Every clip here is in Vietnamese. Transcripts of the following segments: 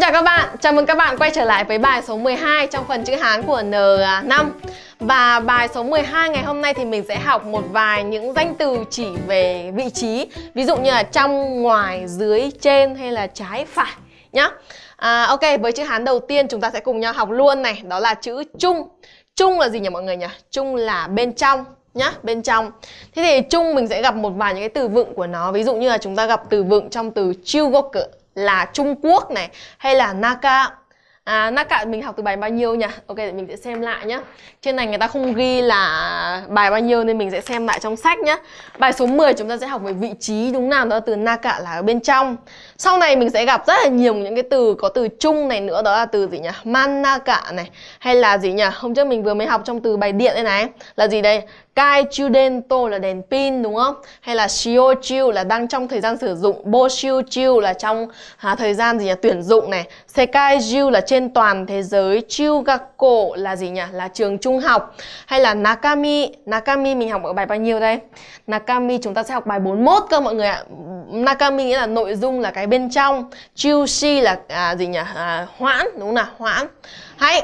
Xin chào các bạn, chào mừng các bạn quay trở lại với bài số 12 trong phần chữ Hán của N5 à, Và bài số 12 ngày hôm nay thì mình sẽ học một vài những danh từ chỉ về vị trí Ví dụ như là trong, ngoài, dưới, trên hay là trái, phải nhá à, Ok, với chữ Hán đầu tiên chúng ta sẽ cùng nhau học luôn này Đó là chữ chung Chung là gì nhỉ mọi người nhỉ? Chung là bên trong nhá bên trong thế thì chung mình sẽ gặp một vài những cái từ vựng của nó ví dụ như là chúng ta gặp từ vựng trong từ chiêu gốc cỡ là Trung Quốc này hay là Naka À, Naka mình học từ bài bao nhiêu nhỉ? Ok, để mình sẽ xem lại nhé Trên này người ta không ghi là bài bao nhiêu nên mình sẽ xem lại trong sách nhé Bài số 10 chúng ta sẽ học về vị trí đúng nào đó là từ Naka là ở bên trong Sau này mình sẽ gặp rất là nhiều những cái từ có từ chung này nữa đó là từ gì nhỉ? Manaka này hay là gì nhỉ? Hôm trước mình vừa mới học trong từ bài điện đây này là gì đây? tô là đèn pin đúng không? Hay là shio Shiochiu là đang trong thời gian sử dụng, Boshiuchiu là trong à, thời gian gì nhỉ? tuyển dụng này, Sekai Sekaiju là trên toàn thế giới, Chiu gakko là gì nhỉ? là trường trung học hay là Nakami, Nakami mình học ở bài bao nhiêu đây? Nakami chúng ta sẽ học bài 41 cơ mọi người ạ. Nakami nghĩa là nội dung là cái bên trong, Chiu shi là à, gì nhỉ? À, hoãn đúng không nào? Hoãn. Hay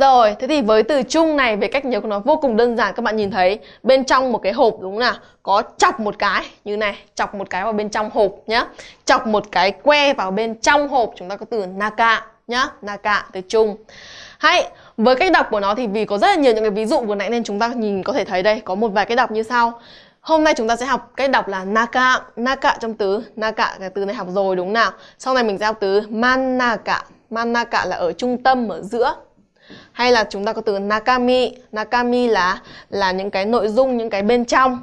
rồi, thế thì với từ chung này về cách nhớ của nó vô cùng đơn giản các bạn nhìn thấy bên trong một cái hộp đúng không nào? Có chọc một cái như này, chọc một cái vào bên trong hộp nhá. Chọc một cái que vào bên trong hộp chúng ta có từ naka nhá, naka từ chung. Hay, với cách đọc của nó thì vì có rất là nhiều những cái ví dụ vừa nãy nên chúng ta nhìn có thể thấy đây có một vài cái đọc như sau. Hôm nay chúng ta sẽ học cách đọc là naka, naka trong từ naka cái từ này học rồi đúng không nào? Sau này mình sẽ học từ manaka, manaka là ở trung tâm ở giữa hay là chúng ta có từ nakami nakami là là những cái nội dung những cái bên trong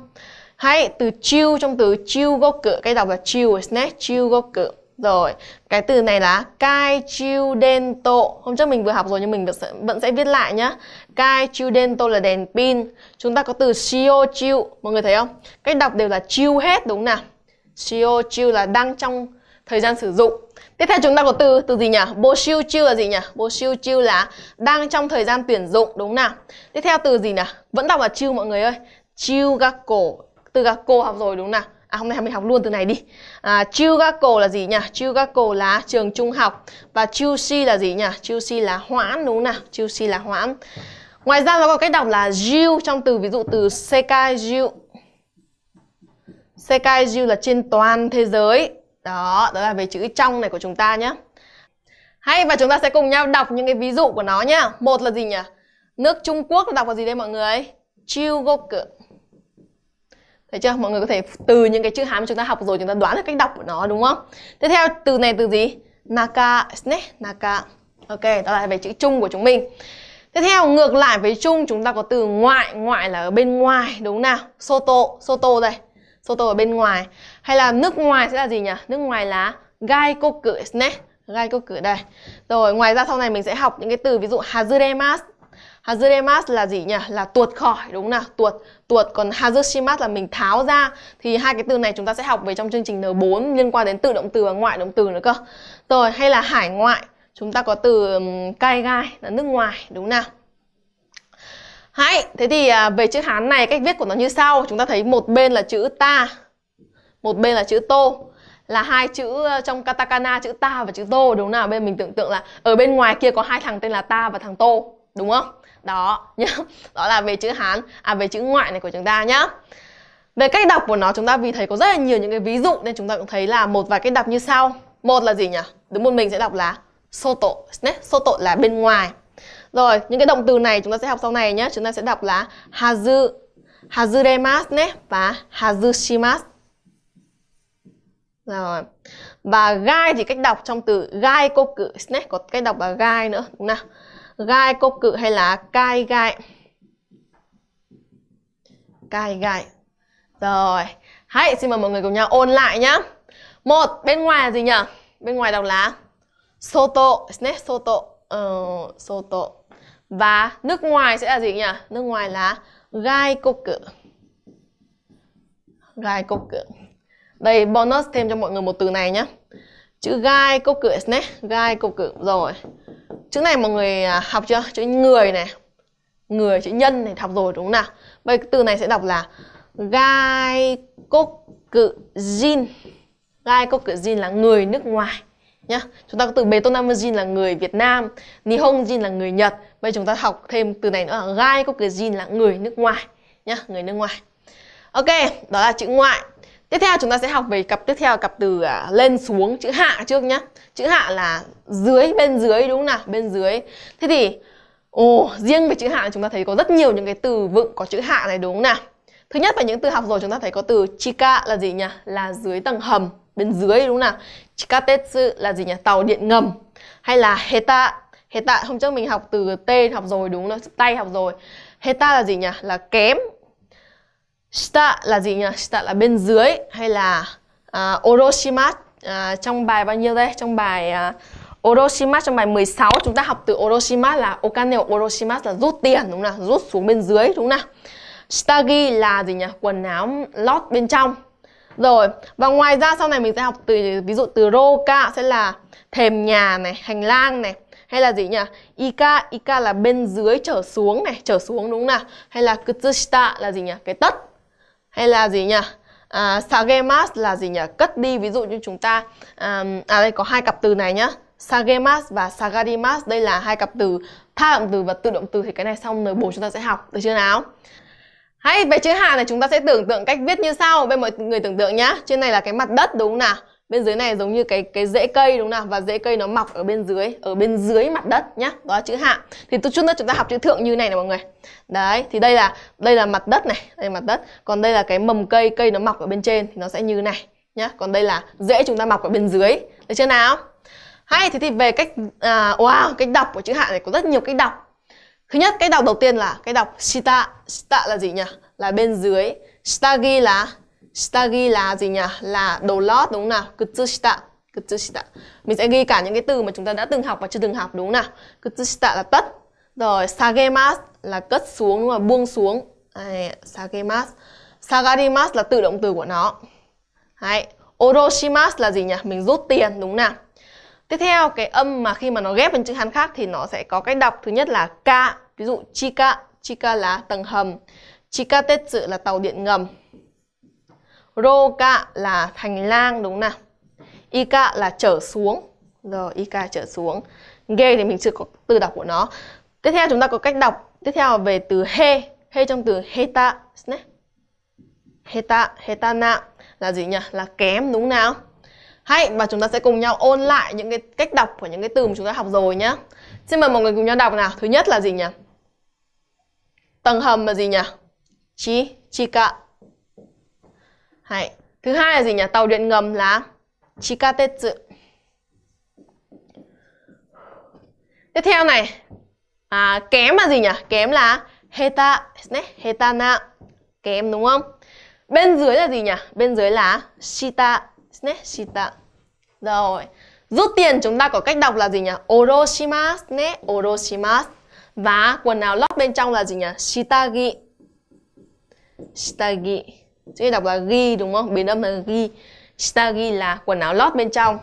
hay từ chiu trong từ chiu goku cái đọc là chiu nhé chiu goku rồi cái từ này là kai chiu den to hôm trước mình vừa học rồi nhưng mình vẫn sẽ, vẫn sẽ viết lại nhá kai chiu den to là đèn pin chúng ta có từ shio chiu mọi người thấy không cách đọc đều là chiu hết đúng không nào shio chiu là đang trong thời gian sử dụng tiếp theo chúng ta có từ từ gì nhỉ bô siêu chưa là gì nhỉ bô siêu chưa là đang trong thời gian tuyển dụng đúng nào tiếp theo từ gì nhỉ vẫn đọc là chưa mọi người ơi chưa gác cổ từ gác cô học rồi đúng nào À, hôm nay mình học luôn từ này đi à, Chugako là gì nhỉ? Chugako là trường trung học Và Chushi là gì nhỉ? Chushi là hoãn đúng không nào? Chushi là hoãn Ngoài ra nó có cách đọc là Jiu trong từ ví dụ từ Sekai Jiu Sekai Jiu là trên toàn thế giới đó, đó là về chữ trong này của chúng ta nhé. Hay và chúng ta sẽ cùng nhau đọc những cái ví dụ của nó nhá. Một là gì nhỉ? Nước Trung Quốc đọc là gì đây mọi người? Chugoku. Thấy chưa? Mọi người có thể từ những cái chữ Hán chúng ta học rồi chúng ta đoán được cách đọc của nó đúng không? Tiếp theo từ này từ gì? Naka, ne, naka. Ok, đó là về chữ chung của chúng mình. Tiếp theo ngược lại với chung chúng ta có từ ngoại, ngoại là ở bên ngoài đúng không nào? Soto, soto đây. Soto ở bên ngoài hay là nước ngoài sẽ là gì nhỉ nước ngoài là gai cô cử ne gai cô cử đây rồi ngoài ra sau này mình sẽ học những cái từ ví dụ hazuremasu Hazuremas là gì nhỉ? Là tuột khỏi đúng không nào? Tuột, tuột còn Hazushimas là mình tháo ra. Thì hai cái từ này chúng ta sẽ học về trong chương trình N4 liên quan đến tự động từ và ngoại động từ nữa cơ. Rồi hay là hải ngoại, chúng ta có từ kai gai là nước ngoài đúng không nào? Hãy, thế thì à, về chữ Hán này cách viết của nó như sau, chúng ta thấy một bên là chữ ta, một bên là chữ tô là hai chữ ờ, trong katakana chữ ta và chữ tô đúng nào bên mình tưởng tượng là ở bên ngoài kia có hai thằng tên là ta và thằng tô đúng không đó nhá đó là về chữ hán à về chữ ngoại này của chúng ta nhá về cách đọc của nó chúng ta vì thấy có rất là nhiều những cái ví dụ nên chúng ta cũng thấy là một vài cách đọc như sau một là gì nhỉ đúng một mình sẽ đọc là soto nhé soto là bên ngoài rồi những cái động từ này chúng ta sẽ học sau này nhé chúng ta sẽ đọc là hazu hazuremas nhé và hazushimas rồi. Và gai thì cách đọc trong từ gai cô cự snack có cách đọc là gai nữa, đúng nào? Gai cô cự hay là cai gai. Cai gai. Rồi. Hãy xin mời mọi người cùng nhau ôn lại nhá. Một, bên ngoài là gì nhỉ? Bên ngoài đọc là soto, snack soto, ờ, soto. Và nước ngoài sẽ là gì nhỉ? Nước ngoài là gai cô cự. Gai cô cự đây bonus thêm cho mọi người một từ này nhé chữ gai câu cự nè gai câu cự rồi chữ này mọi người à, học chưa chữ người này người chữ nhân này học rồi đúng không nào bây từ này sẽ đọc là gai cốc cự jin gai cốc cự jin là người nước ngoài nhá chúng ta có từ betonam jin là người việt nam nihong jin là người nhật bây chúng ta học thêm từ này nữa là gai cốc cự jin là người nước ngoài nhá người nước ngoài ok đó là chữ ngoại Tiếp theo chúng ta sẽ học về cặp tiếp theo cặp từ à, lên xuống chữ hạ trước nhá. Chữ hạ là dưới bên dưới đúng không nào? Bên dưới. Thế thì ồ, riêng về chữ hạ chúng ta thấy có rất nhiều những cái từ vựng có chữ hạ này đúng không nào? Thứ nhất là những từ học rồi chúng ta thấy có từ chika là gì nhỉ? Là dưới tầng hầm, bên dưới đúng không nào? Chikatetsu là gì nhỉ? Tàu điện ngầm. Hay là heta. Heta hôm trước mình học từ T học rồi đúng không? Tay học rồi. Heta là gì nhỉ? Là kém Shita là gì nhỉ? Shita là bên dưới hay là uh, à, Oroshimasu uh, à, trong bài bao nhiêu đây? Trong bài uh, à, Oroshimasu trong bài 16 chúng ta học từ Oroshimasu là Okane Oroshimasu là rút tiền đúng không nào? Rút xuống bên dưới đúng không nào? Shitagi là gì nhỉ? Quần áo lót bên trong. Rồi, và ngoài ra sau này mình sẽ học từ ví dụ từ roka sẽ là thềm nhà này, hành lang này hay là gì nhỉ? Ika, ika là bên dưới trở xuống này, trở xuống đúng không nào? Hay là kutsushita là gì nhỉ? Cái tất hay là gì nhỉ à, sagemas là gì nhỉ cất đi ví dụ như chúng ta à, à đây có hai cặp từ này nhá sagemas và sagarimas đây là hai cặp từ tha động từ và tự động từ thì cái này xong rồi bổ chúng ta sẽ học được chưa nào hay về chữ hạ này chúng ta sẽ tưởng tượng cách viết như sau bên mọi người tưởng tượng nhá trên này là cái mặt đất đúng không nào bên dưới này giống như cái cái rễ cây đúng không nào và rễ cây nó mọc ở bên dưới ở bên dưới mặt đất nhá đó là chữ hạ thì chút nữa chúng ta học chữ thượng như này nè mọi người đấy thì đây là đây là mặt đất này đây là mặt đất còn đây là cái mầm cây cây nó mọc ở bên trên thì nó sẽ như này nhá còn đây là rễ chúng ta mọc ở bên dưới được chưa nào hay thế thì về cách à, wow cách đọc của chữ hạ này có rất nhiều cách đọc thứ nhất cách đọc đầu tiên là cách đọc shita shita là gì nhỉ là bên dưới stagi là Stagi là gì nhỉ? Là đồ lót đúng không nào? Kutsushita. Kutsushita. Mình sẽ ghi cả những cái từ mà chúng ta đã từng học và chưa từng học đúng không nào? Kutsushita là tất. Rồi sagemas là cất xuống đúng không? Buông xuống. Đấy, sagemas. Sagarimas là tự động từ của nó. Đấy. Oroshimas là gì nhỉ? Mình rút tiền đúng không nào? Tiếp theo cái âm mà khi mà nó ghép với chữ Hán khác thì nó sẽ có cách đọc thứ nhất là ka, ví dụ chika, chika là tầng hầm, chikatetsu là tàu điện ngầm, Roka là hành lang đúng nào? Ika là trở xuống. Rồi Ika trở xuống. Ge thì mình chưa có từ đọc của nó. Tiếp theo chúng ta có cách đọc. Tiếp theo về từ he. He trong từ heta. Heta, hetana là gì nhỉ? Là kém đúng nào? Hay và chúng ta sẽ cùng nhau ôn lại những cái cách đọc của những cái từ mà chúng ta học rồi nhé. Xin mời mọi người cùng nhau đọc nào. Thứ nhất là gì nhỉ? Tầng hầm là gì nhỉ? Chi, chi chika Đấy. Thứ hai là gì nhỉ? Tàu điện ngầm là chikatetsu. Tiếp theo này, à, kém là gì nhỉ? Kém là heta, hetana, kém đúng không? Bên dưới là gì nhỉ? Bên dưới là shita, shita. Rồi. Rút tiền chúng ta có cách đọc là gì nhỉ? Oroshimasu ne, oroshimasu. Và quần áo lót bên trong là gì nhỉ? Shitagi. Shitagi chữ đọc là ghi đúng không biến âm là ghi stagi là quần áo lót bên trong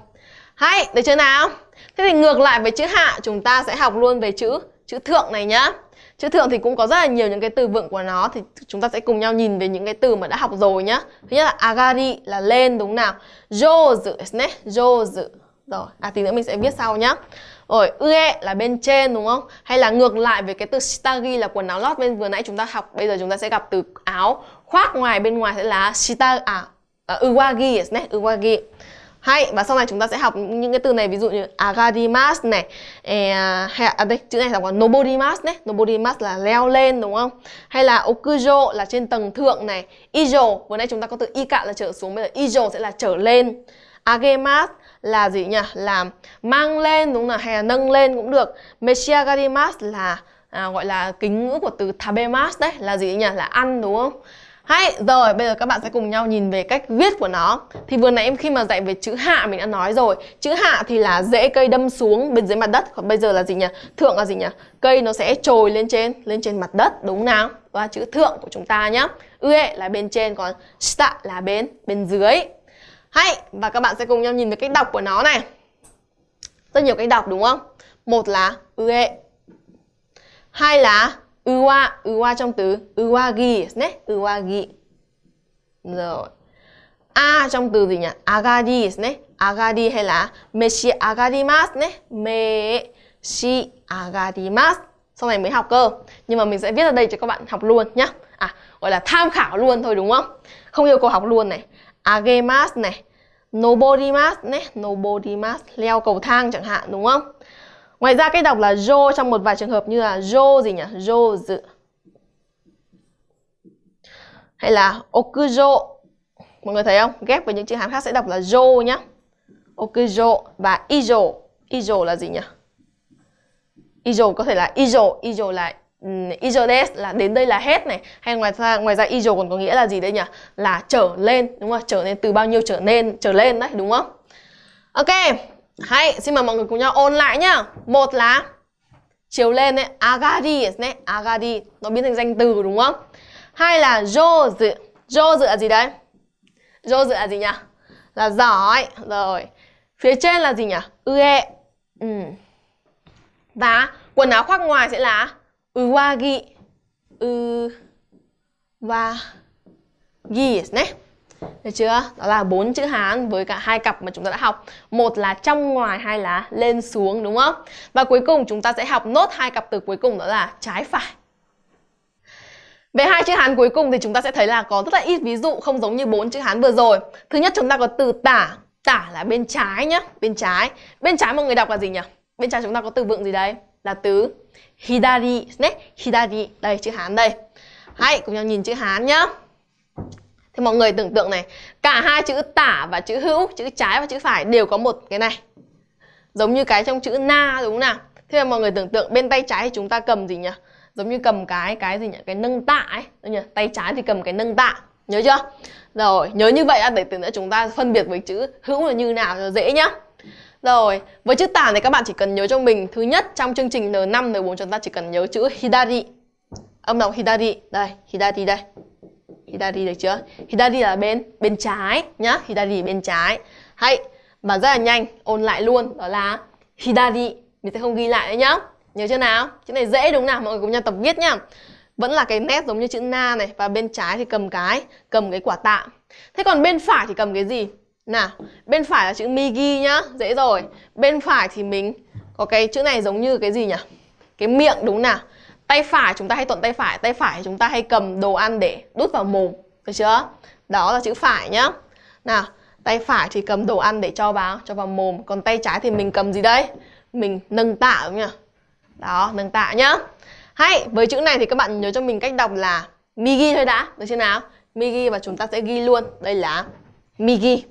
hay được chưa nào thế thì ngược lại với chữ hạ chúng ta sẽ học luôn về chữ chữ thượng này nhá chữ thượng thì cũng có rất là nhiều những cái từ vựng của nó thì chúng ta sẽ cùng nhau nhìn về những cái từ mà đã học rồi nhá thứ nhất là agari là lên đúng nào jose dự ne rồi à tí nữa mình sẽ viết sau nhá rồi ue là bên trên đúng không hay là ngược lại với cái từ shitagi là quần áo lót bên vừa nãy chúng ta học bây giờ chúng ta sẽ gặp từ áo khoác ngoài bên ngoài sẽ là shita à, à uwagi yes, này uwagi hay và sau này chúng ta sẽ học những cái từ này ví dụ như agadimas này eh, hay à, đây chữ này là còn nobodimas này nobodimas là leo lên đúng không hay là okujo là trên tầng thượng này ijo vừa nãy chúng ta có từ ika là trở xuống bây giờ ijo sẽ là trở lên agemas là gì nhỉ? Là mang lên đúng là hay là nâng lên cũng được. Meshiagarimas là à, gọi là kính ngữ của từ tabemas đấy là gì nhỉ? Là ăn đúng không? Hay, rồi bây giờ các bạn sẽ cùng nhau nhìn về cách viết của nó Thì vừa nãy em khi mà dạy về chữ hạ mình đã nói rồi Chữ hạ thì là rễ cây đâm xuống bên dưới mặt đất Còn bây giờ là gì nhỉ? Thượng là gì nhỉ? Cây nó sẽ trồi lên trên, lên trên mặt đất đúng nào? Đó là chữ thượng của chúng ta nhá Ue là bên trên, còn shita là bên bên dưới hay, và các bạn sẽ cùng nhau nhìn về cách đọc của nó này. Rất nhiều cách đọc đúng không? Một là ue. Hai là uwa, uwa trong từ uwagi nhé, uwagi. Rồi. A trong từ gì nhỉ? Agadi nhé, agadi hay là meshi agadimas nhé, meshi agadimas Sau này mới học cơ. Nhưng mà mình sẽ viết ra đây cho các bạn học luôn nhá. À, gọi là tham khảo luôn thôi đúng không? Không yêu cầu học luôn này agemas này nobodimas này nobodimas leo cầu thang chẳng hạn đúng không ngoài ra cái đọc là jo trong một vài trường hợp như là jo gì nhỉ jo dự hay là okujo mọi người thấy không ghép với những chữ hán khác sẽ đọc là jo nhá okujo và ijo ijo là gì nhỉ ijo có thể là ijo ijo là um, ijodes là đến đây là hết này hay ngoài ra ngoài ra ijo còn có nghĩa là gì đây nhỉ là trở lên đúng không trở nên từ bao nhiêu trở nên trở lên đấy đúng không ok hay xin mời mọi người cùng nhau ôn lại nhá một là chiều lên đấy agadi đấy agadi nó biến thành danh từ đúng không hai là jozu jozu là gì đấy jozu là gì nhỉ là giỏi rồi phía trên là gì nhỉ ue ừ. và quần áo khoác ngoài sẽ là 上着 và gi nhé được chưa đó là bốn chữ hán với cả hai cặp mà chúng ta đã học một là trong ngoài hai là lên xuống đúng không và cuối cùng chúng ta sẽ học nốt hai cặp từ cuối cùng đó là trái phải về hai chữ hán cuối cùng thì chúng ta sẽ thấy là có rất là ít ví dụ không giống như bốn chữ hán vừa rồi thứ nhất chúng ta có từ tả tả là bên trái nhá bên trái bên trái mọi người đọc là gì nhỉ bên trái chúng ta có từ vựng gì đấy là từ hidari nhé hidari đây chữ hán đây hãy cùng nhau nhìn chữ hán nhá Thì mọi người tưởng tượng này cả hai chữ tả và chữ hữu chữ trái và chữ phải đều có một cái này giống như cái trong chữ na đúng không nào thế mà mọi người tưởng tượng bên tay trái thì chúng ta cầm gì nhỉ giống như cầm cái cái gì nhỉ cái nâng tạ ấy đúng nhỉ? tay trái thì cầm cái nâng tạ nhớ chưa rồi nhớ như vậy đã để từ nữa chúng ta phân biệt với chữ hữu là như nào cho dễ nhá rồi, với chữ tản thì các bạn chỉ cần nhớ cho mình Thứ nhất, trong chương trình N5, N4 chúng ta chỉ cần nhớ chữ Hidari Âm đọc Hidari, đây, Hidari đây Hidari được chưa? Hidari là bên bên trái nhá, Hidari bên trái Hay, và rất là nhanh, ôn lại luôn Đó là Hidari, mình sẽ không ghi lại nữa nhá Nhớ chưa nào? Chữ này dễ đúng nào, mọi người cùng nhau tập viết nhá Vẫn là cái nét giống như chữ na này Và bên trái thì cầm cái, cầm cái quả tạ Thế còn bên phải thì cầm cái gì? Nào, bên phải là chữ Migi nhá, dễ rồi. Bên phải thì mình có cái chữ này giống như cái gì nhỉ? Cái miệng đúng nào? Tay phải chúng ta hay thuận tay phải, tay phải chúng ta hay cầm đồ ăn để đút vào mồm, được chưa? Đó là chữ phải nhá. Nào, tay phải thì cầm đồ ăn để cho vào, cho vào mồm, còn tay trái thì mình cầm gì đây Mình nâng tạ đúng nhỉ? Đó, nâng tạ nhá. Hay, với chữ này thì các bạn nhớ cho mình cách đọc là Migi thôi đã, được chưa nào? Migi và chúng ta sẽ ghi luôn, đây là Migi.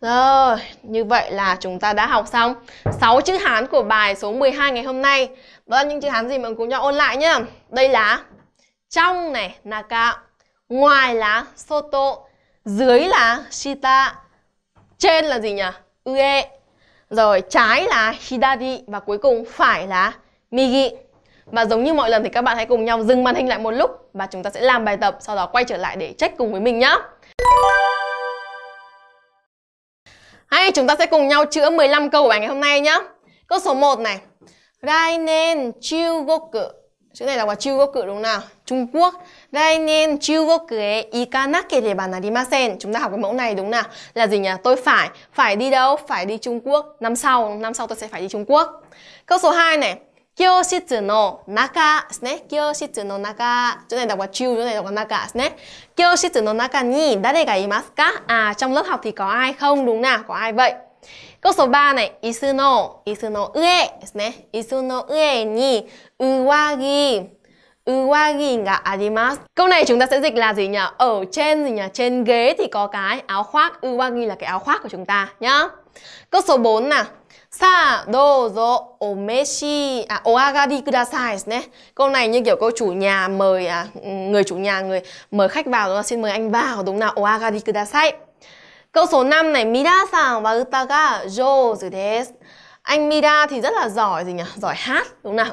Rồi, như vậy là chúng ta đã học xong 6 chữ Hán của bài số 12 ngày hôm nay. Đó là những chữ Hán gì mình cùng nhau ôn lại nhá. Đây là trong này là cạo, ngoài là soto, dưới là shita, trên là gì nhỉ? Ue. Rồi trái là hidari và cuối cùng phải là migi. Và giống như mọi lần thì các bạn hãy cùng nhau dừng màn hình lại một lúc và chúng ta sẽ làm bài tập sau đó quay trở lại để check cùng với mình nhá. Hay chúng ta sẽ cùng nhau chữa 15 câu của bài ngày hôm nay nhá. Câu số 1 này. Rai nên chiêu vô cự. Chữ này là quả chiêu vô cự đúng nào? Trung Quốc. Rai nên chiêu vô cự e ikanakereba narimasen. Chúng ta học cái mẫu này đúng nào? Là gì nhỉ? Tôi phải. Phải đi đâu? Phải đi Trung Quốc. Năm sau. Năm sau tôi sẽ phải đi Trung Quốc. Câu số 2 này. 教室の中ですね。教室の中、chỗ trong lớp học thì có ai không? Đúng nào, có ai vậy? Câu số 3 này, isu no, isu no ue ですね。isu no này chúng ta sẽ dịch là gì nhỉ? Ở trên gì nhỉ? Trên ghế thì có cái áo khoác, uwagi là cái áo khoác của chúng ta nhá. Câu số 4 nào omeshi, さあ、どうぞ、お召し、à, お上がりください Câu này như kiểu câu chủ nhà mời, à, người chủ nhà, người mời khách vào, đúng không? Xin mời anh vào, đúng nào? お上がりください Câu số 5 này, Anh Mira thì rất là giỏi gì nhỉ? Giỏi hát, đúng nào?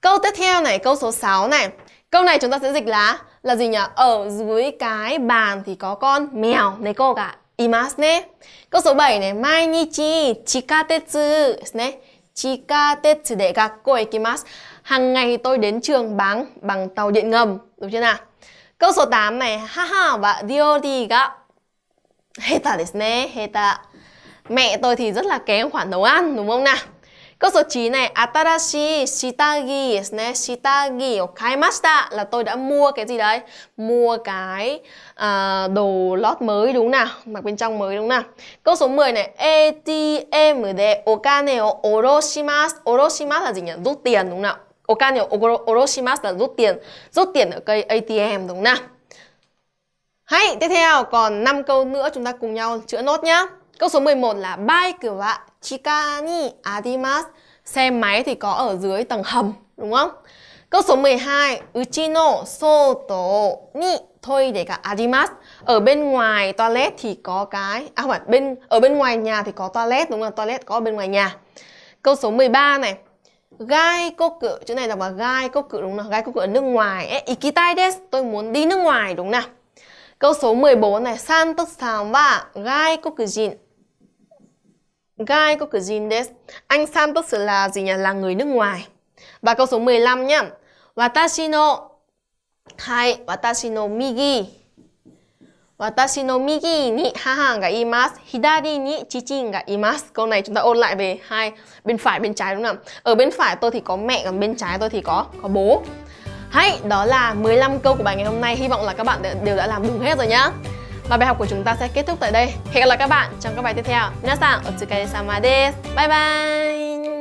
Câu tiếp theo này, câu số 6 này. Câu này chúng ta sẽ dịch là là gì nhỉ? Ở dưới cái bàn thì có con mèo, này cô cả. Câu số 7ね、毎日地下鉄ですね。地下鉄 để 学校へ行きます。Hàng ngày tôi đến trường bằng bằng tàu điện ngầm, đúng chưa nào? Câu số 8 này, haha và diori ga heta ですね, heta. Mẹ tôi thì rất là kém khoản nấu ăn, đúng không nào? Câu số 9 này, atarashi shitagi ですね。shitagi là tôi đã mua cái gì đấy? Mua cái uh, đồ lót mới đúng nào? Mặc bên trong mới đúng nào? Câu số 10 này, ATM okane でお金を下ろします。下ろします là gì nhỉ? Rút tiền đúng nào? お金を下ろします là rút tiền. Rút tiền ở cây ATM đúng nào? Hay, tiếp theo còn 5 câu nữa chúng ta cùng nhau chữa nốt nhá. Câu số 11 là bai cửa vạ 시간이 아디마스 xe máy thì có ở dưới tầng hầm đúng không? Câu số 12 Uchino soto ni thôi để cả adimas ở bên ngoài toilet thì có cái à không phải bên ở bên ngoài nhà thì có toilet đúng không? Toilet có bên ngoài nhà. Câu số 13 này gai cô cự chữ này đọc là gai cô cự đúng không? Gai cô cự ở nước ngoài. Ikitai desu tôi muốn đi nước ngoài đúng nào? Câu số 14 này san tức gai cô cự jin Guy Cochrane des. Anh Santos là gì nhỉ? Là người nước ngoài. Và câu số 15 nhá. Watashi no Hai, watashi no migi. Watashi no migi ni haha ga imas. hidari ni chichin ga imas. Câu này chúng ta ôn lại về hai bên phải bên trái đúng không? Ở bên phải tôi thì có mẹ, còn bên trái tôi thì có có bố. Hay, đó là 15 câu của bài ngày hôm nay. Hy vọng là các bạn đều đã làm đúng hết rồi nhá. Và bài học của chúng ta sẽ kết thúc tại đây. Hẹn gặp lại các bạn trong các bài tiếp theo. Minasan, otsukaresama desu. Bye bye!